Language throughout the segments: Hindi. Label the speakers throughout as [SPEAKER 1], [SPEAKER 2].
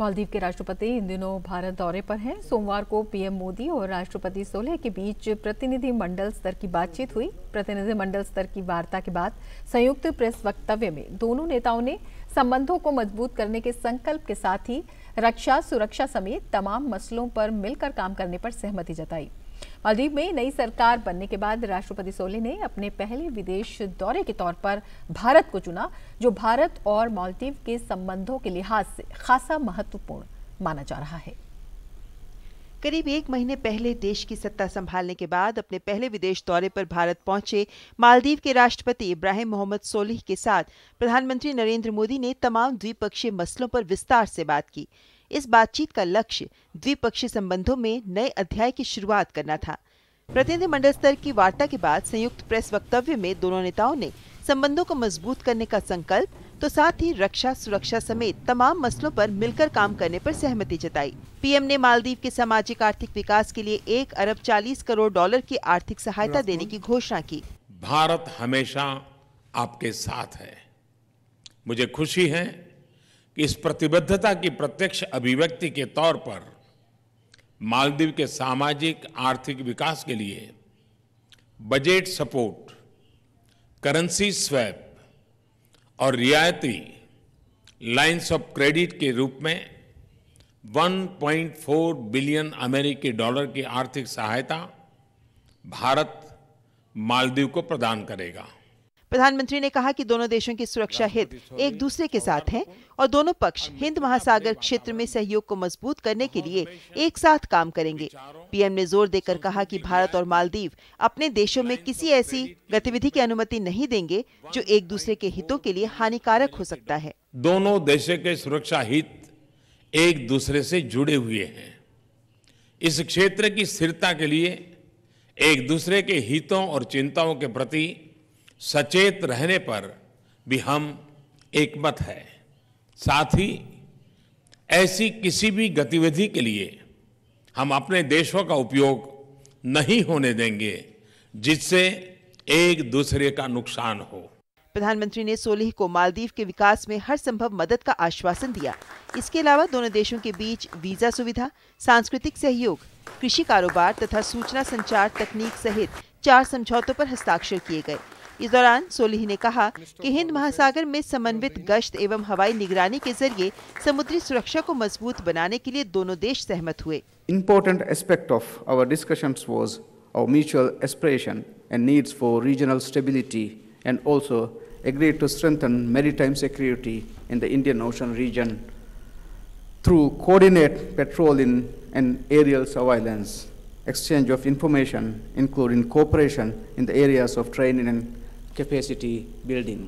[SPEAKER 1] मालदीव के राष्ट्रपति इन दिनों भारत दौरे पर हैं सोमवार को पीएम मोदी और राष्ट्रपति सोलह के बीच प्रतिनिधि मंडल स्तर की बातचीत हुई प्रतिनिधि मंडल स्तर की वार्ता के बाद संयुक्त प्रेस वक्तव्य में दोनों नेताओं ने संबंधों को मजबूत करने के संकल्प के साथ ही रक्षा सुरक्षा समेत तमाम मसलों पर मिलकर काम करने पर सहमति जताई मालदीव में नई सरकार बनने के बाद राष्ट्रपति सोले ने अपने पहले विदेश दौरे के तौर पर भारत को चुना जो भारत और मालदीव के संबंधों के लिहाज से खासा महत्वपूर्ण माना जा रहा है करीब एक महीने
[SPEAKER 2] पहले देश की सत्ता संभालने के बाद अपने पहले विदेश दौरे पर भारत पहुंचे मालदीव के राष्ट्रपति इब्राहिम मोहम्मद सोलिह के साथ प्रधानमंत्री नरेंद्र मोदी ने तमाम द्विपक्षीय मसलों पर विस्तार से बात की इस बातचीत का लक्ष्य द्विपक्षीय संबंधों में नए अध्याय की शुरुआत करना था प्रतिनिधिमंडल स्तर की वार्ता के बाद संयुक्त प्रेस वक्तव्य में दोनों नेताओं ने संबंधों को मजबूत करने का संकल्प तो साथ ही रक्षा सुरक्षा समेत तमाम मसलों पर मिलकर काम करने पर सहमति जताई पीएम ने मालदीव के सामाजिक आर्थिक विकास के लिए एक अरब चालीस करोड़ डॉलर की आर्थिक सहायता देने की घोषणा की
[SPEAKER 3] भारत हमेशा आपके साथ है मुझे खुशी है इस प्रतिबद्धता की प्रत्यक्ष अभिव्यक्ति के तौर पर मालदीव के सामाजिक आर्थिक विकास के लिए बजट सपोर्ट करेंसी स्वैप और रियायती लाइंस ऑफ क्रेडिट के रूप में 1.4 बिलियन अमेरिकी डॉलर की आर्थिक सहायता भारत मालदीव को प्रदान करेगा
[SPEAKER 2] प्रधानमंत्री ने कहा कि दोनों देशों की सुरक्षा हित एक दूसरे के साथ हैं और दोनों पक्ष हिंद महासागर क्षेत्र में सहयोग को मजबूत करने के लिए एक साथ काम करेंगे पीएम ने जोर देकर कहा कि भारत और मालदीव अपने देशों में किसी ऐसी गतिविधि की अनुमति नहीं देंगे जो एक दूसरे के हितों के लिए हानिकारक हो सकता है
[SPEAKER 3] दोनों देशों के सुरक्षा हित एक दूसरे से जुड़े हुए हैं इस क्षेत्र की स्थिरता के लिए एक दूसरे के हितों और चिंताओं के प्रति सचेत रहने पर भी हम एकमत है साथ ही ऐसी किसी भी गतिविधि के लिए हम अपने देशों का उपयोग नहीं होने देंगे जिससे एक दूसरे का नुकसान हो
[SPEAKER 2] प्रधानमंत्री ने सोलह को मालदीव के विकास में हर संभव मदद का आश्वासन दिया इसके अलावा दोनों देशों के बीच वीजा सुविधा सांस्कृतिक सहयोग कृषि कारोबार तथा सूचना संचार तकनीक सहित चार समझौतों पर हस्ताक्षर किए गए इस दौरान सोलह ने कहा कि हिंद महासागर में समन्वित गश्त एवं हवाई निगरानी के जरिए समुद्री सुरक्षा को मजबूत बनाने के लिए दोनों देश सहमत हुए
[SPEAKER 1] important aspect of our discussion was our mutual aspiration and needs for regional stability and also agree to strengthen maritime security in the Indian Ocean region through coordinate patrol in and aerial surveillance exchange of information including cooperation in the areas of training and capacity building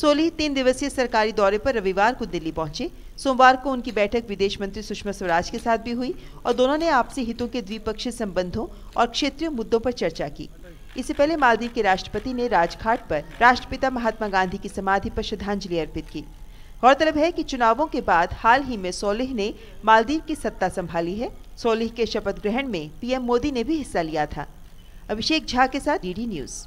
[SPEAKER 2] सोली तीन दिवसीय सरकारी दौरे पर रविवार को दिल्ली पहुंचे सोमवार को उनकी बैठक विदेश मंत्री सुषमा स्वराज के साथ भी हुई और दोनों ने आपसी हितों के द्विपक्षीय संबंधों और क्षेत्रीय मुद्दों पर चर्चा की इससे पहले मालदीव के राष्ट्रपति ने राजघाट पर राष्ट्रपिता महात्मा गांधी की समाधि पर श्रद्धांजलि अर्पित की गौरतलब है कि चुनावों के बाद हाल ही में सोलिह ने मालदीव की सत्ता संभाली है सोलिह के शपथ ग्रहण में पीएम मोदी ने भी हिस्सा लिया था अभिषेक झा के साथ डीडी न्यूज़